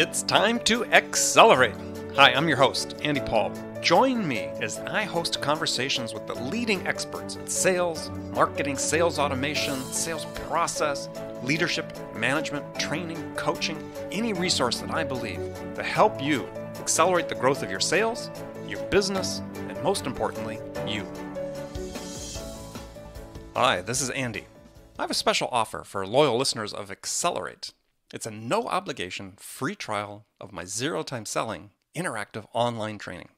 It's time to accelerate. Hi, I'm your host, Andy Paul. Join me as I host conversations with the leading experts in sales, marketing, sales automation, sales process, leadership, management, training, coaching, any resource that I believe to help you accelerate the growth of your sales, your business, and most importantly, you. Hi, this is Andy. I have a special offer for loyal listeners of Accelerate. It's a no obligation free trial of my zero time selling interactive online training.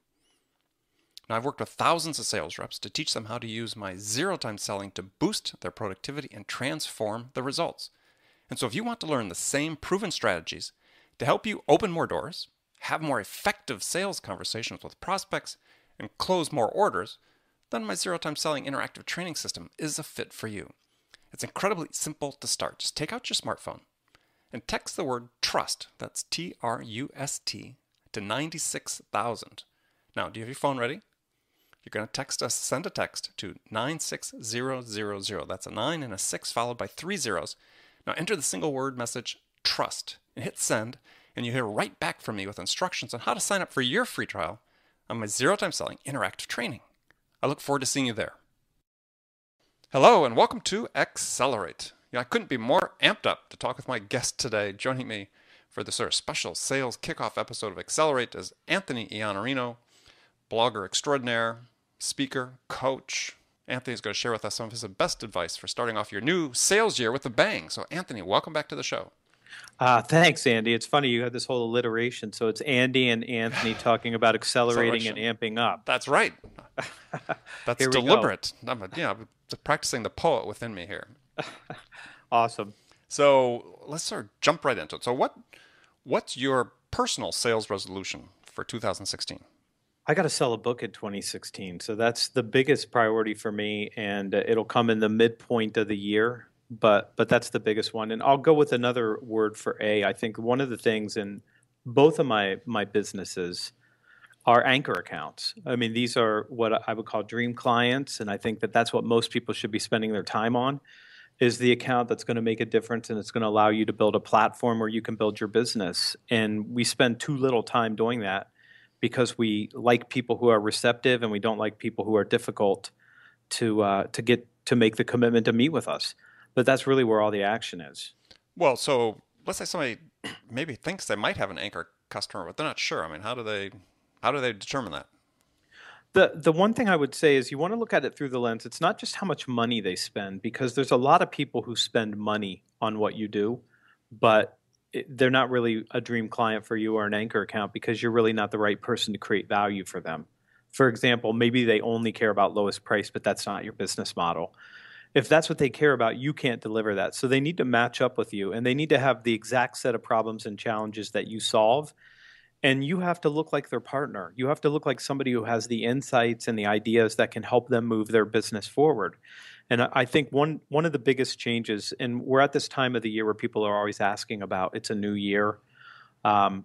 Now, I've worked with thousands of sales reps to teach them how to use my zero time selling to boost their productivity and transform the results. And so, if you want to learn the same proven strategies to help you open more doors, have more effective sales conversations with prospects, and close more orders, then my zero time selling interactive training system is a fit for you. It's incredibly simple to start. Just take out your smartphone and text the word trust, that's T R U S T, to 96,000. Now, do you have your phone ready? You're going to text us, send a text to 96000. That's a 9 and a 6 followed by three zeros. Now enter the single word message trust and hit send, and you hear right back from me with instructions on how to sign up for your free trial on my Zero Time Selling interactive training. I look forward to seeing you there. Hello, and welcome to Accelerate. You know, I couldn't be more amped up to talk with my guest today. Joining me for this sort of special sales kickoff episode of Accelerate is Anthony Iannarino, blogger extraordinaire, speaker, coach. Anthony's going to share with us some of his best advice for starting off your new sales year with a bang. So, Anthony, welcome back to the show. Uh, thanks, Andy. It's funny you had this whole alliteration. So it's Andy and Anthony talking about accelerating and amping up. That's right. That's deliberate. I'm a, you know, practicing the poet within me here awesome. So let's sort of jump right into it. So what what's your personal sales resolution for 2016? I got to sell a book in 2016. So that's the biggest priority for me and uh, it'll come in the midpoint of the year, but but that's the biggest one and I'll go with another word for A. I think one of the things in both of my my businesses are anchor accounts. I mean, these are what I would call dream clients and I think that that's what most people should be spending their time on is the account that's going to make a difference and it's going to allow you to build a platform where you can build your business. And we spend too little time doing that because we like people who are receptive and we don't like people who are difficult to uh, to get to make the commitment to meet with us. But that's really where all the action is. Well, so let's say somebody maybe thinks they might have an anchor customer, but they're not sure. I mean, how do they how do they determine that? The the one thing I would say is you want to look at it through the lens. It's not just how much money they spend because there's a lot of people who spend money on what you do, but it, they're not really a dream client for you or an anchor account because you're really not the right person to create value for them. For example, maybe they only care about lowest price, but that's not your business model. If that's what they care about, you can't deliver that. So they need to match up with you and they need to have the exact set of problems and challenges that you solve and you have to look like their partner. You have to look like somebody who has the insights and the ideas that can help them move their business forward. And I think one one of the biggest changes, and we're at this time of the year where people are always asking about it's a new year, um,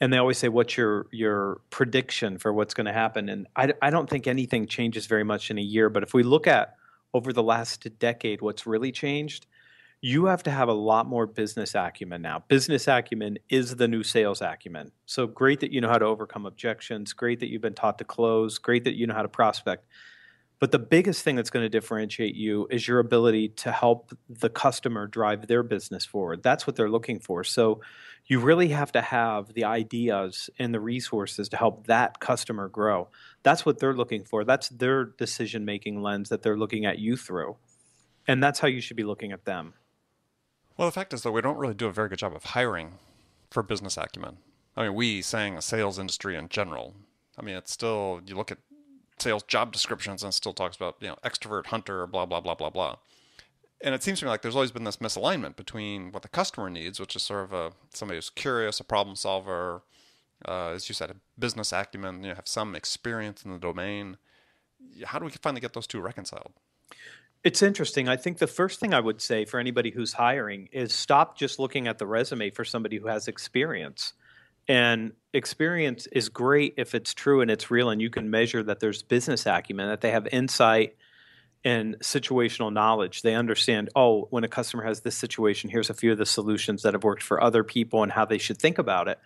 and they always say, "What's your your prediction for what's going to happen?" And I, I don't think anything changes very much in a year. But if we look at over the last decade, what's really changed you have to have a lot more business acumen now. Business acumen is the new sales acumen. So great that you know how to overcome objections, great that you've been taught to close, great that you know how to prospect. But the biggest thing that's going to differentiate you is your ability to help the customer drive their business forward. That's what they're looking for. So you really have to have the ideas and the resources to help that customer grow. That's what they're looking for. That's their decision making lens that they're looking at you through. And that's how you should be looking at them. Well, the fact is, though, we don't really do a very good job of hiring for business acumen. I mean, we saying a sales industry in general. I mean, it's still, you look at sales job descriptions and still talks about, you know, extrovert hunter, blah, blah, blah, blah, blah. And it seems to me like there's always been this misalignment between what the customer needs, which is sort of a somebody who's curious, a problem solver, uh, as you said, a business acumen, you know, have some experience in the domain. How do we finally get those two reconciled? It's interesting. I think the first thing I would say for anybody who's hiring is stop just looking at the resume for somebody who has experience. And experience is great if it's true and it's real and you can measure that there's business acumen, that they have insight and situational knowledge. They understand, oh, when a customer has this situation, here's a few of the solutions that have worked for other people and how they should think about it.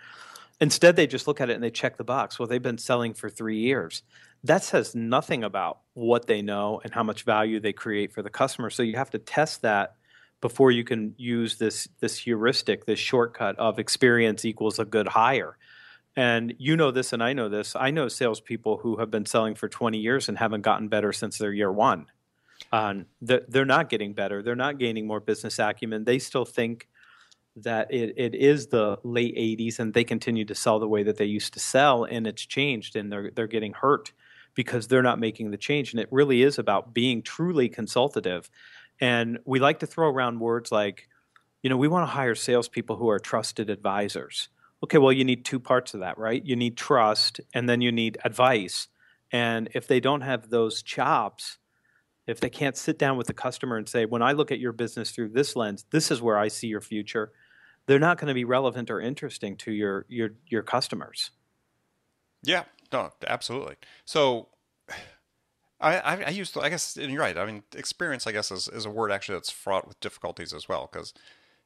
Instead, they just look at it and they check the box. Well, they've been selling for three years that says nothing about what they know and how much value they create for the customer. So you have to test that before you can use this this heuristic, this shortcut of experience equals a good hire. And you know this, and I know this. I know salespeople who have been selling for 20 years and haven't gotten better since their year one. Um, they're, they're not getting better. They're not gaining more business acumen. They still think that it, it is the late 80s and they continue to sell the way that they used to sell and it's changed and they're, they're getting hurt because they're not making the change. And it really is about being truly consultative. And we like to throw around words like, you know, we want to hire salespeople who are trusted advisors. Okay, well, you need two parts of that, right? You need trust and then you need advice. And if they don't have those chops, if they can't sit down with the customer and say, when I look at your business through this lens, this is where I see your future, they're not going to be relevant or interesting to your your your customers. Yeah, no, absolutely. So I, I, I used to, I guess, and you're right. I mean, experience, I guess, is, is a word actually that's fraught with difficulties as well. Because,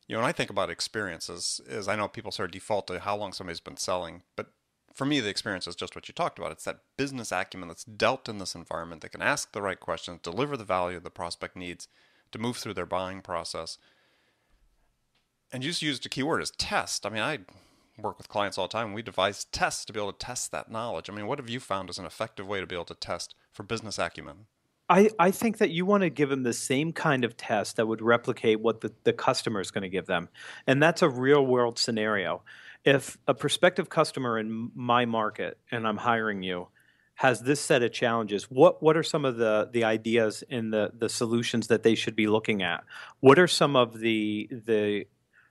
you know, when I think about experiences, is I know people sort of default to how long somebody's been selling. But for me, the experience is just what you talked about. It's that business acumen that's dealt in this environment that can ask the right questions, deliver the value the prospect needs to move through their buying process. And you just used a key word as test. I mean, I work with clients all the time. We devise tests to be able to test that knowledge. I mean, what have you found as an effective way to be able to test for business acumen? I, I think that you want to give them the same kind of test that would replicate what the, the customer is going to give them. And that's a real world scenario. If a prospective customer in my market, and I'm hiring you, has this set of challenges what what are some of the the ideas and the the solutions that they should be looking at what are some of the the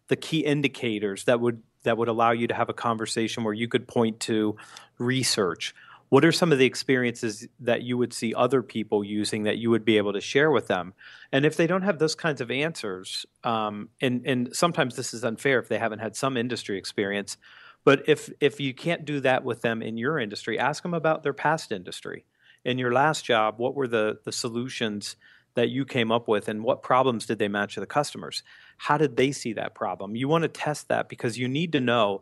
the key indicators that would that would allow you to have a conversation where you could point to research. What are some of the experiences that you would see other people using that you would be able to share with them? And if they don't have those kinds of answers, um, and and sometimes this is unfair if they haven't had some industry experience, but if if you can't do that with them in your industry, ask them about their past industry. In your last job, what were the the solutions that you came up with, and what problems did they match to the customers? How did they see that problem? You want to test that because you need to know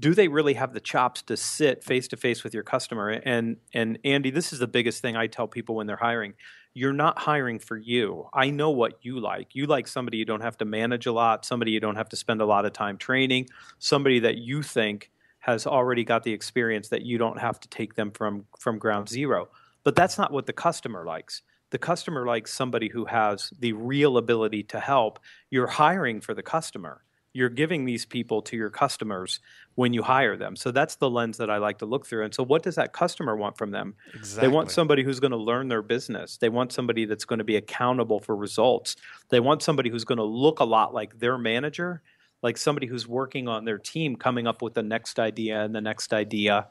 do they really have the chops to sit face to face with your customer and and Andy this is the biggest thing I tell people when they're hiring you're not hiring for you I know what you like you like somebody you don't have to manage a lot somebody you don't have to spend a lot of time training somebody that you think has already got the experience that you don't have to take them from from ground zero but that's not what the customer likes the customer likes somebody who has the real ability to help. You're hiring for the customer. You're giving these people to your customers when you hire them. So that's the lens that I like to look through. And so, what does that customer want from them? Exactly. They want somebody who's going to learn their business. They want somebody that's going to be accountable for results. They want somebody who's going to look a lot like their manager, like somebody who's working on their team, coming up with the next idea and the next idea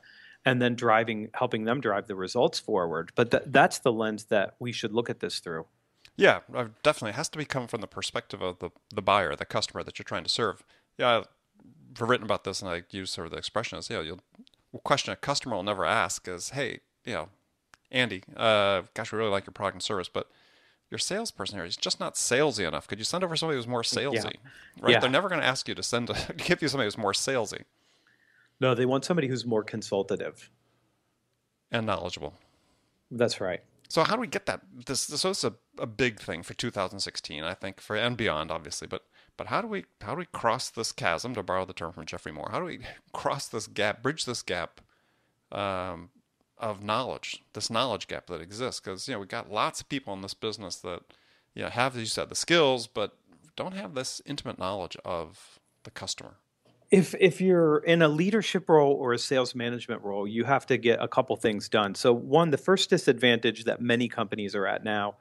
and then driving helping them drive the results forward but th- that's the lens that we should look at this through yeah uh, definitely it has to be come from the perspective of the, the buyer the customer that you're trying to serve yeah i've written about this and i use sort of the expression as you know you'll question a customer will never ask is hey you know andy uh, gosh we really like your product and service but your salesperson here is just not salesy enough. Could you send over somebody who's more salesy? Yeah. Right? Yeah. They're never going to ask you to send a, give you somebody who's more salesy. No, they want somebody who's more consultative and knowledgeable. That's right. So how do we get that? This, this so it's a, a big thing for 2016, I think, for and beyond, obviously. But but how do we how do we cross this chasm? To borrow the term from Jeffrey Moore, how do we cross this gap, bridge this gap um, of knowledge, this knowledge gap that exists? Because you know we got lots of people in this business that you know have, as you said, the skills, but don't have this intimate knowledge of the customer if if you're in a leadership role or a sales management role, you have to get a couple things done. So one, the first disadvantage that many companies are at now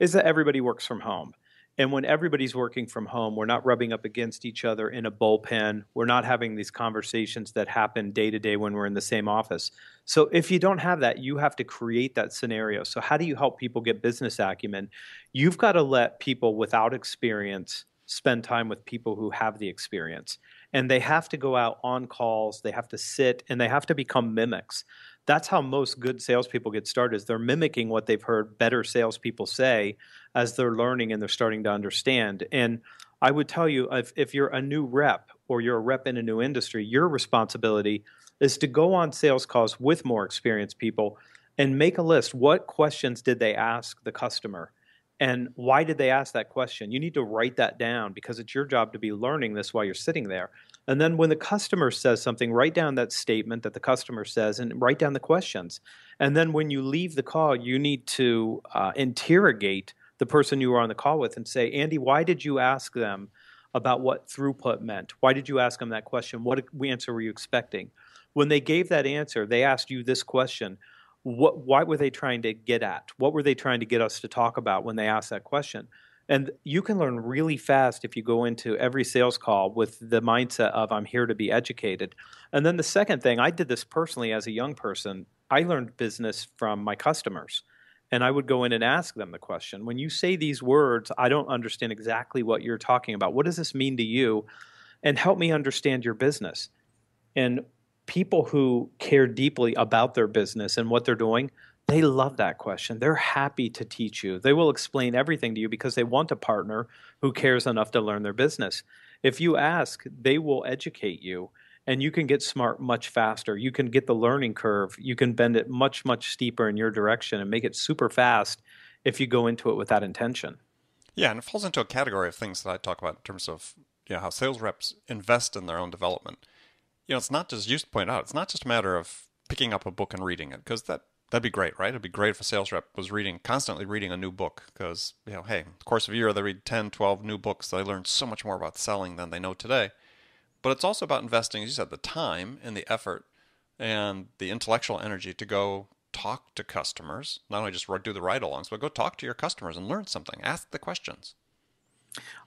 is that everybody works from home. And when everybody's working from home, we're not rubbing up against each other in a bullpen. We're not having these conversations that happen day to day when we're in the same office. So if you don't have that, you have to create that scenario. So how do you help people get business acumen? You've got to let people without experience spend time with people who have the experience and they have to go out on calls, they have to sit, and they have to become mimics. That's how most good salespeople get started. Is they're mimicking what they've heard better salespeople say as they're learning and they're starting to understand. And I would tell you if, if you're a new rep or you're a rep in a new industry, your responsibility is to go on sales calls with more experienced people and make a list. What questions did they ask the customer? And why did they ask that question? You need to write that down because it's your job to be learning this while you're sitting there. And then when the customer says something, write down that statement that the customer says and write down the questions. And then when you leave the call, you need to uh, interrogate the person you were on the call with and say, Andy, why did you ask them about what throughput meant? Why did you ask them that question? What answer were you expecting? When they gave that answer, they asked you this question what what were they trying to get at? What were they trying to get us to talk about when they asked that question? And you can learn really fast if you go into every sales call with the mindset of I'm here to be educated. And then the second thing, I did this personally as a young person. I learned business from my customers. And I would go in and ask them the question when you say these words, I don't understand exactly what you're talking about. What does this mean to you? And help me understand your business. And people who care deeply about their business and what they're doing, they love that question. They're happy to teach you. They will explain everything to you because they want a partner who cares enough to learn their business. If you ask, they will educate you and you can get smart much faster. You can get the learning curve, you can bend it much, much steeper in your direction and make it super fast if you go into it with that intention. Yeah, and it falls into a category of things that I talk about in terms of you know, how sales reps invest in their own development you know, it's not just, you point out, it's not just a matter of picking up a book and reading it, because that, that'd be great, right? It'd be great if a sales rep was reading, constantly reading a new book, because, you know, hey, the course of a year, they read 10, 12 new books. They learn so much more about selling than they know today. But it's also about investing, as you said, the time and the effort and the intellectual energy to go talk to customers, not only just do the ride alongs, but go talk to your customers and learn something, ask the questions.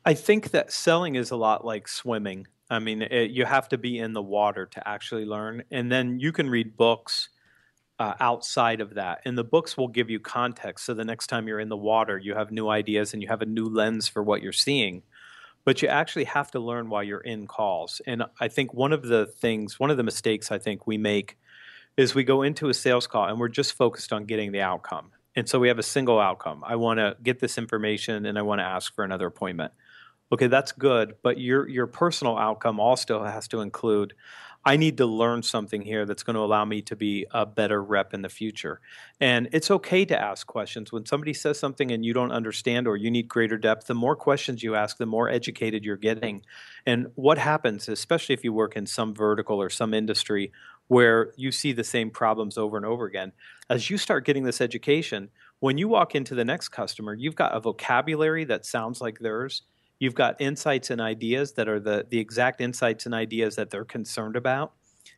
I think that selling is a lot like swimming. I mean, it, you have to be in the water to actually learn. And then you can read books uh, outside of that. And the books will give you context. So the next time you're in the water, you have new ideas and you have a new lens for what you're seeing. But you actually have to learn while you're in calls. And I think one of the things, one of the mistakes I think we make is we go into a sales call and we're just focused on getting the outcome. And so we have a single outcome. I want to get this information and I want to ask for another appointment okay, that's good, but your your personal outcome also has to include I need to learn something here that's going to allow me to be a better rep in the future. And it's okay to ask questions. When somebody says something and you don't understand or you need greater depth, the more questions you ask, the more educated you're getting. And what happens, especially if you work in some vertical or some industry where you see the same problems over and over again, as you start getting this education, when you walk into the next customer, you've got a vocabulary that sounds like theirs You've got insights and ideas that are the, the exact insights and ideas that they're concerned about.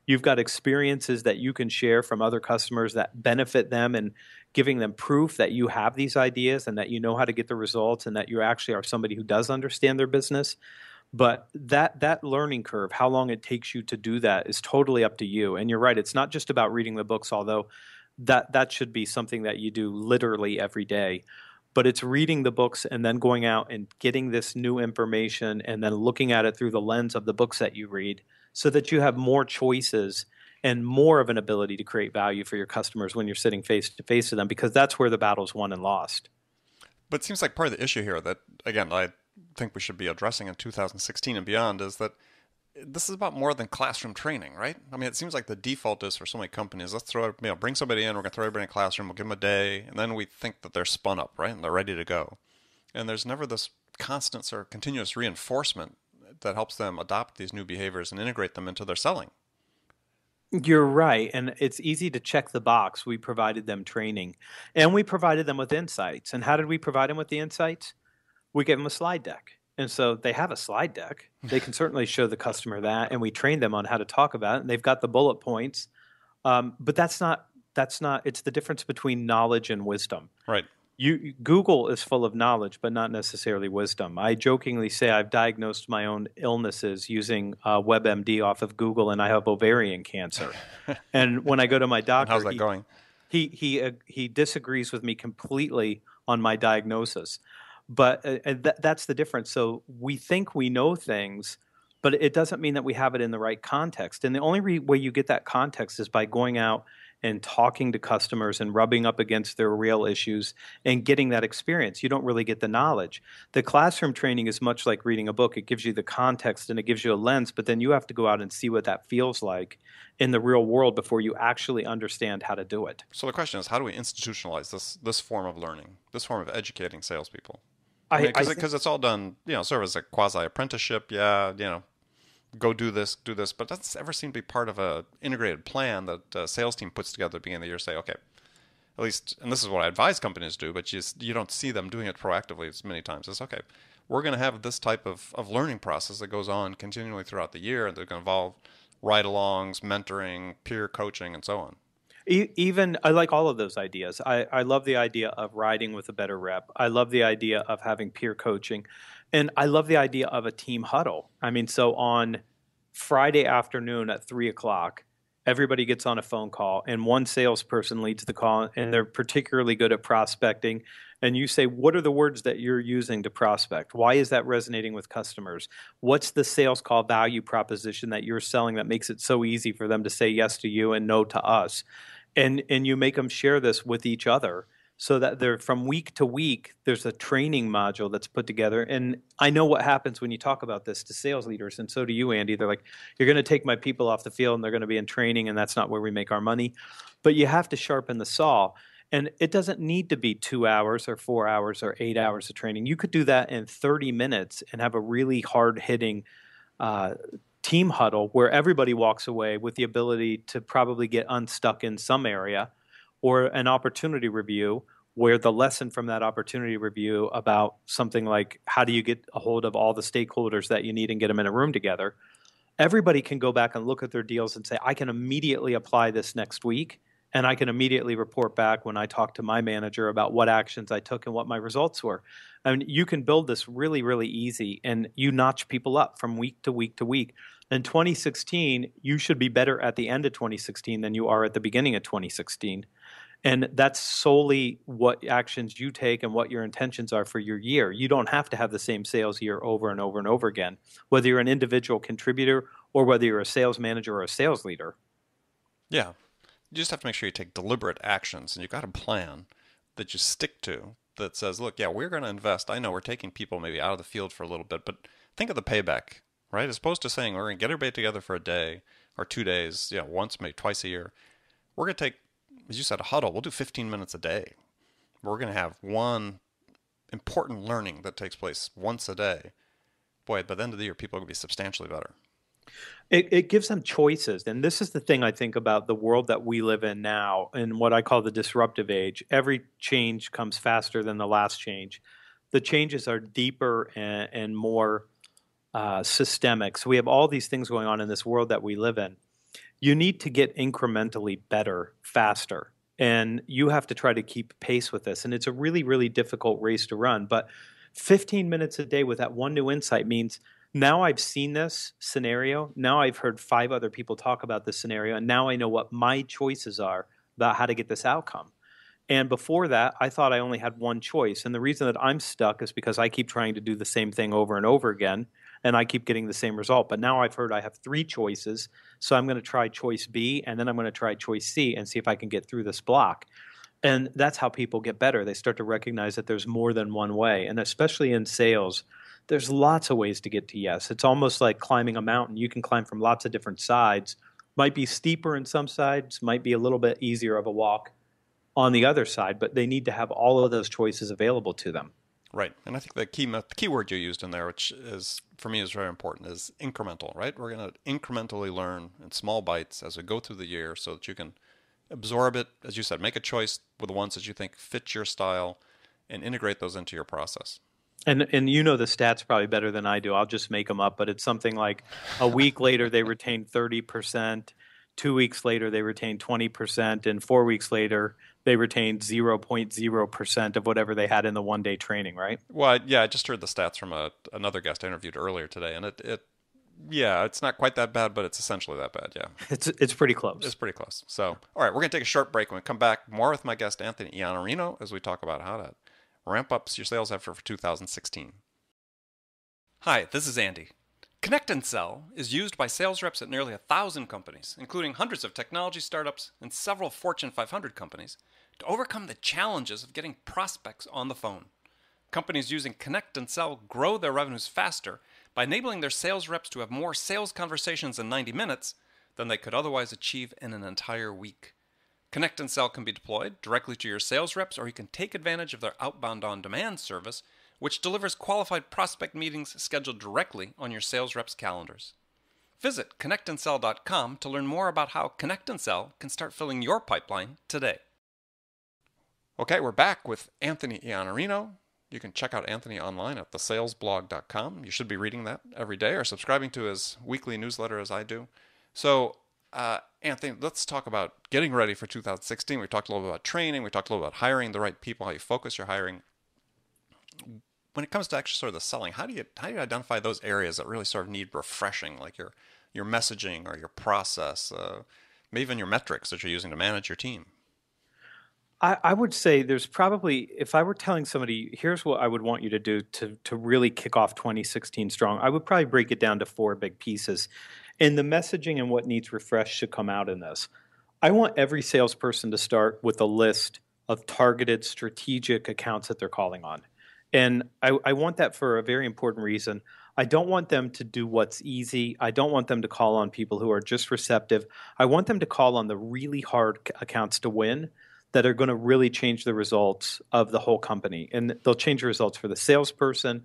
You've got experiences that you can share from other customers that benefit them and giving them proof that you have these ideas and that you know how to get the results and that you actually are somebody who does understand their business. But that that learning curve, how long it takes you to do that is totally up to you. And you're right, it's not just about reading the books, although that that should be something that you do literally every day but it's reading the books and then going out and getting this new information and then looking at it through the lens of the books that you read so that you have more choices and more of an ability to create value for your customers when you're sitting face to face to them because that's where the battle's won and lost. But it seems like part of the issue here that again I think we should be addressing in 2016 and beyond is that this is about more than classroom training, right? I mean, it seems like the default is for so many companies, let's throw, you know, bring somebody in, we're gonna throw everybody in a classroom, we'll give them a day, and then we think that they're spun up, right? And they're ready to go. And there's never this constant or continuous reinforcement that helps them adopt these new behaviors and integrate them into their selling. You're right. And it's easy to check the box. We provided them training and we provided them with insights. And how did we provide them with the insights? We gave them a slide deck. And so they have a slide deck. They can certainly show the customer that, and we train them on how to talk about it. And they've got the bullet points, um, but that's not that's not. It's the difference between knowledge and wisdom. Right. You Google is full of knowledge, but not necessarily wisdom. I jokingly say I've diagnosed my own illnesses using uh, WebMD off of Google, and I have ovarian cancer. and when I go to my doctor, how's that he, going? He he uh, he disagrees with me completely on my diagnosis. But uh, uh th- that's the difference. So we think we know things, but it doesn't mean that we have it in the right context. And the only re- way you get that context is by going out and talking to customers and rubbing up against their real issues and getting that experience. You don't really get the knowledge. The classroom training is much like reading a book, it gives you the context and it gives you a lens, but then you have to go out and see what that feels like in the real world before you actually understand how to do it. So the question is how do we institutionalize this, this form of learning, this form of educating salespeople? I because I mean, it's all done, you know, sort of as a quasi apprenticeship. Yeah, you know, go do this, do this, but that's ever seemed to be part of a integrated plan that a uh, sales team puts together at the beginning of the year. Say, okay, at least, and this is what I advise companies do, but you you don't see them doing it proactively as many times. It's okay. We're going to have this type of, of learning process that goes on continually throughout the year, and they're going to involve ride-alongs, mentoring, peer coaching, and so on even I like all of those ideas. I, I love the idea of riding with a better rep. I love the idea of having peer coaching, and I love the idea of a team huddle. I mean, so on Friday afternoon at three o'clock, everybody gets on a phone call and one salesperson leads the call and they're particularly good at prospecting and you say what are the words that you're using to prospect why is that resonating with customers what's the sales call value proposition that you're selling that makes it so easy for them to say yes to you and no to us and and you make them share this with each other so that they're from week to week there's a training module that's put together and i know what happens when you talk about this to sales leaders and so do you andy they're like you're going to take my people off the field and they're going to be in training and that's not where we make our money but you have to sharpen the saw and it doesn't need to be two hours or four hours or eight hours of training you could do that in 30 minutes and have a really hard hitting uh, team huddle where everybody walks away with the ability to probably get unstuck in some area or an opportunity review where the lesson from that opportunity review about something like how do you get a hold of all the stakeholders that you need and get them in a room together everybody can go back and look at their deals and say i can immediately apply this next week and i can immediately report back when i talk to my manager about what actions i took and what my results were I mean, you can build this really really easy and you notch people up from week to week to week in 2016, you should be better at the end of 2016 than you are at the beginning of 2016. And that's solely what actions you take and what your intentions are for your year. You don't have to have the same sales year over and over and over again, whether you're an individual contributor or whether you're a sales manager or a sales leader. Yeah. You just have to make sure you take deliberate actions and you've got a plan that you stick to that says, look, yeah, we're going to invest. I know we're taking people maybe out of the field for a little bit, but think of the payback right? As opposed to saying we're going to get everybody together for a day or two days, yeah, you know, once maybe twice a year. We're going to take, as you said, a huddle. We'll do 15 minutes a day. We're going to have one important learning that takes place once a day. Boy, by the end of the year, people are going to be substantially better. It, it, gives them choices. And this is the thing I think about the world that we live in now and what I call the disruptive age. Every change comes faster than the last change. The changes are deeper and, and more uh, systemic. So we have all these things going on in this world that we live in. You need to get incrementally better faster. And you have to try to keep pace with this. And it's a really, really difficult race to run. But 15 minutes a day with that one new insight means now I've seen this scenario. Now I've heard five other people talk about this scenario. And now I know what my choices are about how to get this outcome. And before that, I thought I only had one choice. And the reason that I'm stuck is because I keep trying to do the same thing over and over again and I keep getting the same result. But now I've heard I have three choices, so I'm going to try choice B, and then I'm going to try choice C and see if I can get through this block. And that's how people get better. They start to recognize that there's more than one way, and especially in sales, there's lots of ways to get to yes. It's almost like climbing a mountain. You can climb from lots of different sides. Might be steeper in some sides, might be a little bit easier of a walk on the other side, but they need to have all of those choices available to them. Right, and I think the key the key word you used in there, which is for me is very important, is incremental. Right, we're going to incrementally learn in small bites as we go through the year, so that you can absorb it, as you said, make a choice with the ones that you think fit your style, and integrate those into your process. And and you know the stats probably better than I do. I'll just make them up, but it's something like a week later they retain thirty percent, two weeks later they retain twenty percent, and four weeks later they retained 0.0% of whatever they had in the one day training, right? Well, yeah, I just heard the stats from a, another guest I interviewed earlier today, and it, it, yeah, it's not quite that bad, but it's essentially that bad, yeah. It's, it's pretty close. It's pretty close. So, all right, we're going to take a short break. When we come back, more with my guest, Anthony Iannarino, as we talk about how to ramp up your sales effort for 2016. Hi, this is Andy. Connect and Sell is used by sales reps at nearly a thousand companies, including hundreds of technology startups and several Fortune 500 companies, to overcome the challenges of getting prospects on the phone. Companies using Connect and Sell grow their revenues faster by enabling their sales reps to have more sales conversations in 90 minutes than they could otherwise achieve in an entire week. Connect and Sell can be deployed directly to your sales reps, or you can take advantage of their outbound on demand service, which delivers qualified prospect meetings scheduled directly on your sales reps' calendars. Visit connectandsell.com to learn more about how Connect and Sell can start filling your pipeline today. Okay, we're back with Anthony Iannarino. You can check out Anthony online at thesalesblog.com. You should be reading that every day or subscribing to his weekly newsletter as I do. So, uh, Anthony, let's talk about getting ready for 2016. We talked a little bit about training. We talked a little bit about hiring the right people, how you focus your hiring. When it comes to actually sort of the selling, how do you how do you identify those areas that really sort of need refreshing, like your your messaging or your process, uh, maybe even your metrics that you're using to manage your team? I, I, would say there's probably if I were telling somebody, here's what I would want you to do to to really kick off 2016 strong, I would probably break it down to four big pieces. And the messaging and what needs refresh should come out in this. I want every salesperson to start with a list of targeted strategic accounts that they're calling on. And I, I want that for a very important reason. I don't want them to do what's easy. I don't want them to call on people who are just receptive. I want them to call on the really hard accounts to win that are going to really change the results of the whole company. And they'll change the results for the salesperson.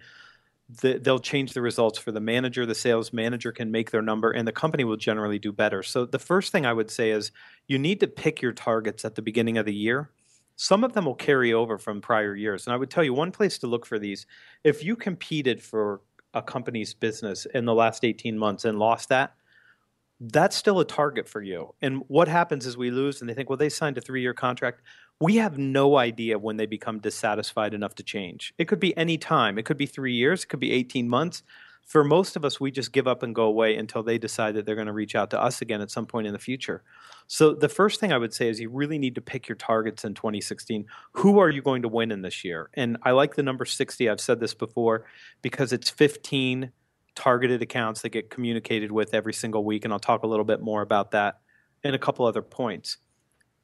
they'll change the results for the manager. The sales manager can make their number, and the company will generally do better. So, the first thing I would say is you need to pick your targets at the beginning of the year. Some of them will carry over from prior years. And I would tell you one place to look for these if you competed for a company's business in the last 18 months and lost that, that's still a target for you. And what happens is we lose and they think, well, they signed a three year contract. We have no idea when they become dissatisfied enough to change. It could be any time, it could be three years, it could be 18 months. For most of us, we just give up and go away until they decide that they're going to reach out to us again at some point in the future. So, the first thing I would say is you really need to pick your targets in 2016. Who are you going to win in this year? And I like the number 60. I've said this before because it's 15 targeted accounts that get communicated with every single week, and I'll talk a little bit more about that and a couple other points.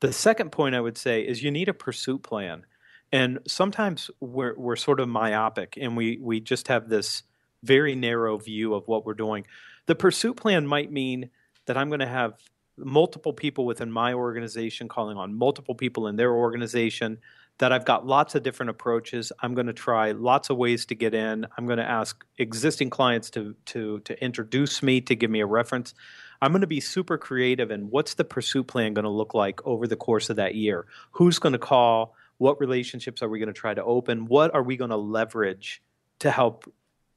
The second point I would say is you need a pursuit plan. And sometimes we're, we're sort of myopic and we, we just have this very narrow view of what we're doing. The pursuit plan might mean that I'm going to have multiple people within my organization calling on multiple people in their organization that I've got lots of different approaches. I'm going to try lots of ways to get in. I'm going to ask existing clients to to to introduce me to give me a reference. I'm going to be super creative and what's the pursuit plan going to look like over the course of that year? Who's going to call? What relationships are we going to try to open? What are we going to leverage to help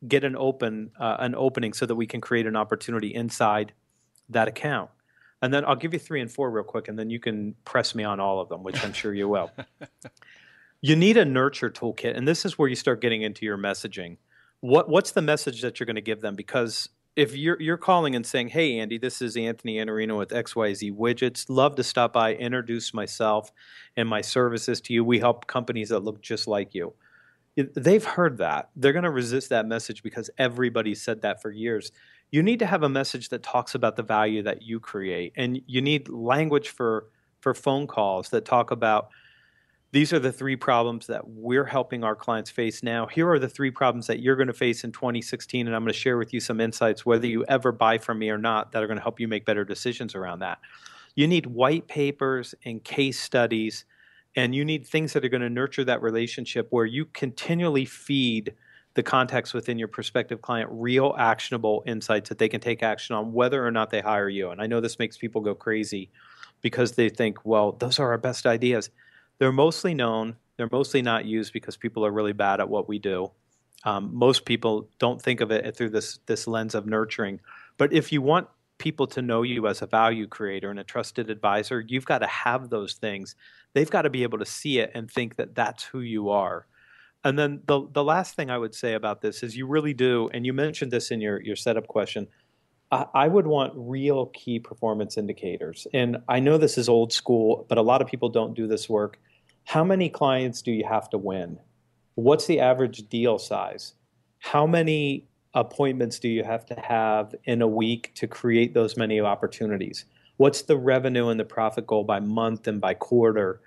get an open uh, an opening so that we can create an opportunity inside that account? And then I'll give you three and four real quick, and then you can press me on all of them, which I'm sure you will. you need a nurture toolkit, and this is where you start getting into your messaging. What what's the message that you're going to give them? Because if you're you're calling and saying, "Hey, Andy, this is Anthony Anarino with XYZ Widgets. Love to stop by, introduce myself and my services to you. We help companies that look just like you." They've heard that. They're going to resist that message because everybody said that for years you need to have a message that talks about the value that you create and you need language for for phone calls that talk about these are the three problems that we're helping our clients face now. Here are the three problems that you're going to face in 2016, and I'm going to share with you some insights, whether you ever buy from me or not, that are going to help you make better decisions around that. You need white papers and case studies, and you need things that are going to nurture that relationship where you continually feed the context within your prospective client real actionable insights that they can take action on whether or not they hire you. And I know this makes people go crazy because they think, well, those are our best ideas. They're mostly known, they're mostly not used because people are really bad at what we do. Um, most people don't think of it through this, this lens of nurturing. But if you want people to know you as a value creator and a trusted advisor, you've got to have those things. They've got to be able to see it and think that that's who you are. And then the the last thing I would say about this is you really do, and you mentioned this in your your setup question. I, I would want real key performance indicators, and I know this is old school, but a lot of people don't do this work. How many clients do you have to win? What's the average deal size? How many appointments do you have to have in a week to create those many opportunities? What's the revenue and the profit goal by month and by quarter?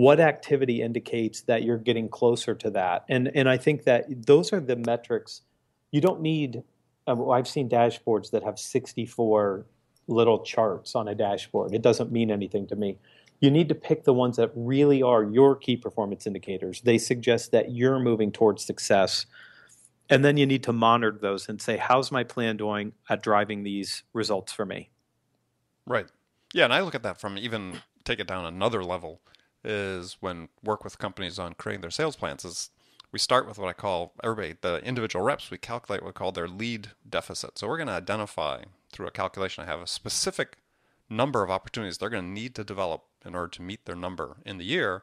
what activity indicates that you're getting closer to that? And and I think that those are the metrics. You don't need. Uh, I've seen dashboards that have 64 little charts on a dashboard. It doesn't mean anything to me. You need to pick the ones that really are your key performance indicators. They suggest that you're moving towards success. And then you need to monitor those and say, how's my plan doing at driving these results for me? Right. Yeah. And I look at that from even take it down another level is when work with companies on creating their sales plans is we start with what I call everybody, the individual reps, we calculate what we call their lead deficit. So we're going to identify through a calculation I have a specific number of opportunities they're going to need to develop in order to meet their number in the year.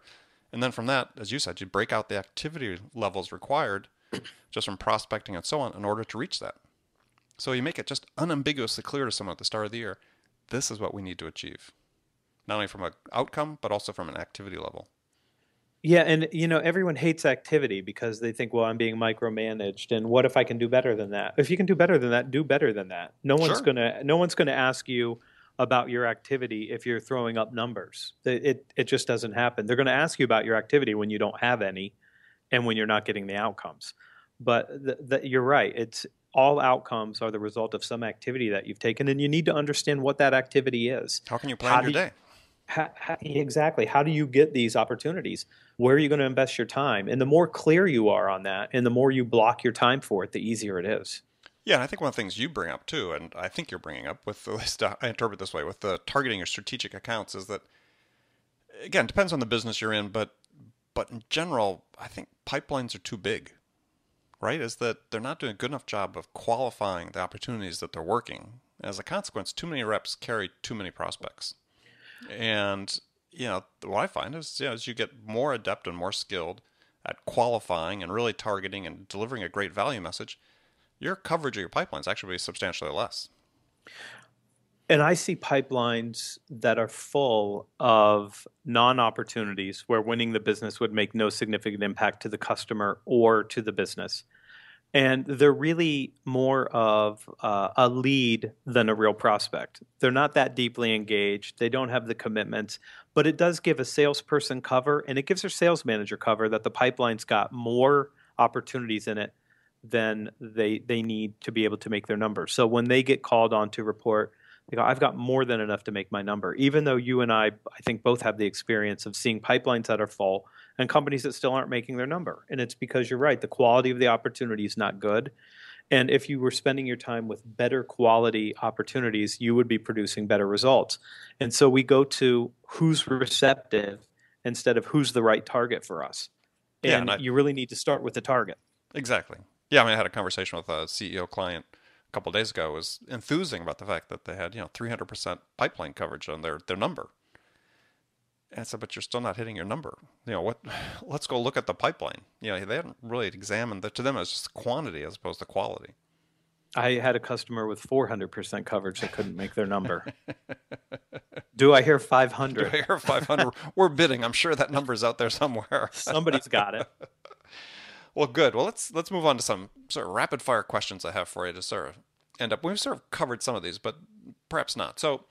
And then from that, as you said, you break out the activity levels required just from prospecting and so on in order to reach that. So you make it just unambiguously clear to someone at the start of the year this is what we need to achieve not only from an outcome but also from an activity level. Yeah, and you know everyone hates activity because they think, well, I'm being micromanaged, and what if I can do better than that? If you can do better than that, do better than that. No sure. one's gonna no one's gonna ask you about your activity if you're throwing up numbers. It it, it just doesn't happen. They're going to ask you about your activity when you don't have any, and when you're not getting the outcomes. But you're right. It's all outcomes are the result of some activity that you've taken, and you need to understand what that activity is. How can you plan How your day? how, how, exactly how do you get these opportunities where are you going to invest your time and the more clear you are on that and the more you block your time for it the easier it is yeah and i think one of the things you bring up too and i think you're bringing up with the list i interpret this way with the targeting your strategic accounts is that again it depends on the business you're in but but in general i think pipelines are too big right is that they're not doing a good enough job of qualifying the opportunities that they're working as a consequence too many reps carry too many prospects and you know what I find is you know, as you get more adept and more skilled at qualifying and really targeting and delivering a great value message, your coverage of your pipelines actually be substantially less. And I see pipelines that are full of non opportunities where winning the business would make no significant impact to the customer or to the business and they're really more of uh, a lead than a real prospect. They're not that deeply engaged. They don't have the commitments, but it does give a salesperson cover and it gives their sales manager cover that the pipeline's got more opportunities in it than they they need to be able to make their numbers. So when they get called on to report I've got more than enough to make my number. Even though you and I, I think, both have the experience of seeing pipelines that are full and companies that still aren't making their number. And it's because you're right, the quality of the opportunity is not good. And if you were spending your time with better quality opportunities, you would be producing better results. And so we go to who's receptive instead of who's the right target for us. And, yeah, and I, you really need to start with the target. Exactly. Yeah, I mean, I had a conversation with a CEO client couple days ago was enthusing about the fact that they had you know 300% pipeline coverage on their their number. And I said, but you're still not hitting your number. You know what? Let's go look at the pipeline. You know, they hadn't really examined that. To them, it's just quantity as opposed to quality. I had a customer with 400% coverage that couldn't make their number. Do I hear 500? Do I hear 500? We're bidding. I'm sure that number's out there somewhere. Somebody's got it. Well, good. Well, let's let's move on to some sort of rapid fire questions I have for you to sort of end up. We've sort of covered some of these, but perhaps not. So,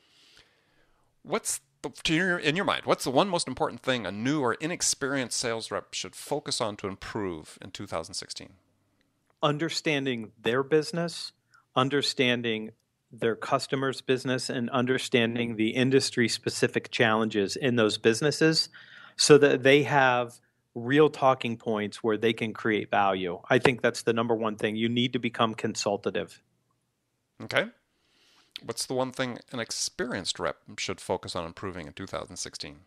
what's the, your, in your mind? What's the one most important thing a new or inexperienced sales rep should focus on to improve in 2016? Understanding their business, understanding their customers' business, and understanding the industry-specific challenges in those businesses, so that they have real talking points where they can create value. I think that's the number one thing. You need to become consultative. Okay. What's the one thing an experienced rep should focus on improving in 2016?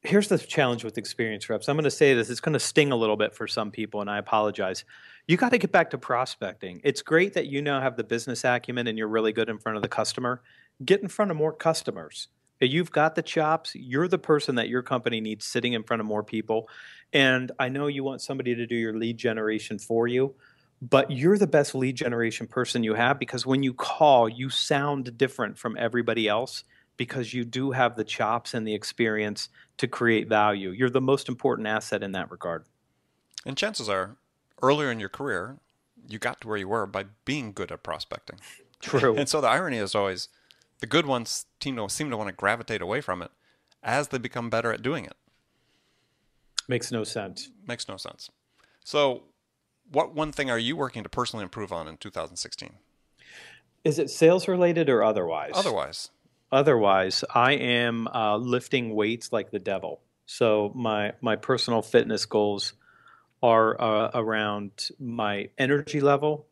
Here's the challenge with experienced reps. I'm going to say this, it's going to sting a little bit for some people, and I apologize. You got to get back to prospecting. It's great that you now have the business acumen and you're really good in front of the customer. Get in front of more customers. You've got the chops. You're the person that your company needs sitting in front of more people. And I know you want somebody to do your lead generation for you, but you're the best lead generation person you have because when you call, you sound different from everybody else because you do have the chops and the experience to create value. You're the most important asset in that regard. And chances are, earlier in your career, you got to where you were by being good at prospecting. True. and so the irony is always the good ones seem to want to gravitate away from it as they become better at doing it. Makes no sense. Makes no sense. So what one thing are you working to personally improve on in 2016? Is it sales related or otherwise? Otherwise. Otherwise, I am uh, lifting weights like the devil. So my my personal fitness goals are uh, around my energy level,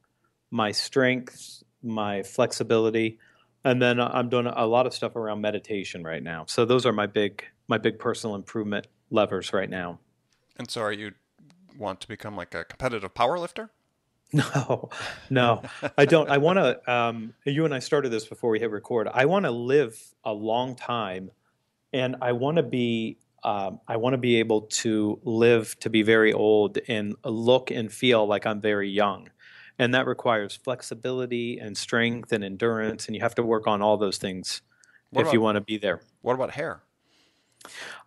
my strength, my flexibility, and then I'm doing a lot of stuff around meditation right now. So those are my big my big personal improvement levers right now. And so are you want to become like a competitive power lifter? No, no, I don't. I want to. Um, you and I started this before we hit record. I want to live a long time, and I want to be. Um, I want to be able to live to be very old and look and feel like I'm very young, and that requires flexibility and strength and endurance, and you have to work on all those things what if about, you want to be there. What about hair?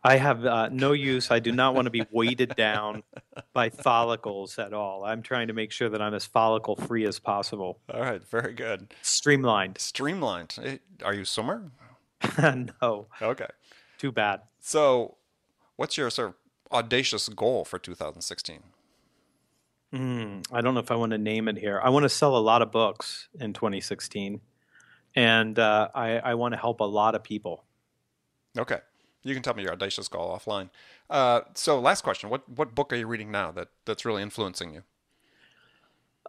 I have uh, no use. I do not want to be weighted down by follicles at all. I'm trying to make sure that I'm as follicle free as possible. All right, very good. Streamlined. Streamlined. Eh, are you a swimmer? no. Okay. Too bad. So, what's your sort of audacious goal for 2016? Mm, I don't know if I want to name it here. I want to sell a lot of books in 2016, and uh, I, I want to help a lot of people. Okay. You can tell me your audacious goal offline. Uh, so, last question: what what book are you reading now that that's really influencing you?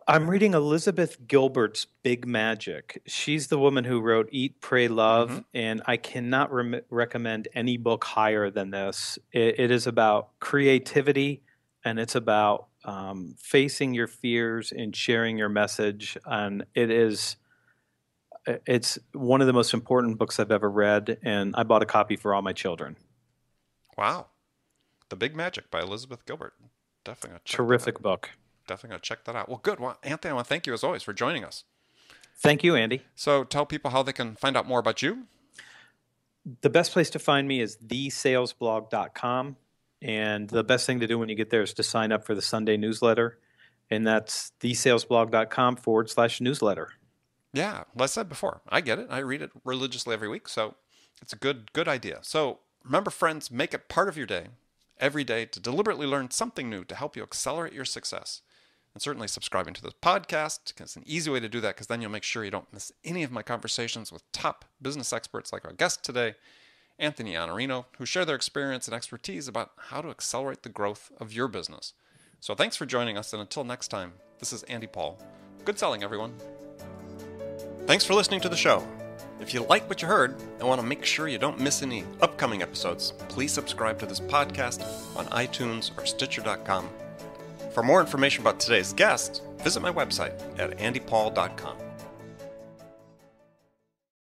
I'm reading Elizabeth Gilbert's Big Magic. She's the woman who wrote Eat, Pray, Love, mm-hmm. and I cannot re- recommend any book higher than this. it, it is about creativity, and it's about um, facing your fears and sharing your message. And it is uh, it's one of the most important books I've ever read, and I bought a copy for all my children. Wow, The Big Magic by Elizabeth Gilbert. Definitely a terrific book. Definitely gonna check that out. Well, good. Well, Anthony, I want to thank you as always for joining us. Thank you, Andy. So, tell people how they can find out more about you. The best place to find me is thesalesblog.com. And the best thing to do when you get there is to sign up for the Sunday newsletter. And that's thesalesblog.com forward slash newsletter. Yeah, well, I said before, I get it. I read it religiously every week, so it's a good good idea. So remember, friends, make it part of your day every day to deliberately learn something new to help you accelerate your success. And certainly subscribing to this podcast is an easy way to do that because then you'll make sure you don't miss any of my conversations with top business experts like our guest today, Anthony Honorino, who share their experience and expertise about how to accelerate the growth of your business. So thanks for joining us, and until next time, this is Andy Paul. Good selling, everyone. Thanks for listening to the show. If you like what you heard and want to make sure you don't miss any upcoming episodes, please subscribe to this podcast on iTunes or Stitcher.com. For more information about today's guest, visit my website at andypaul.com.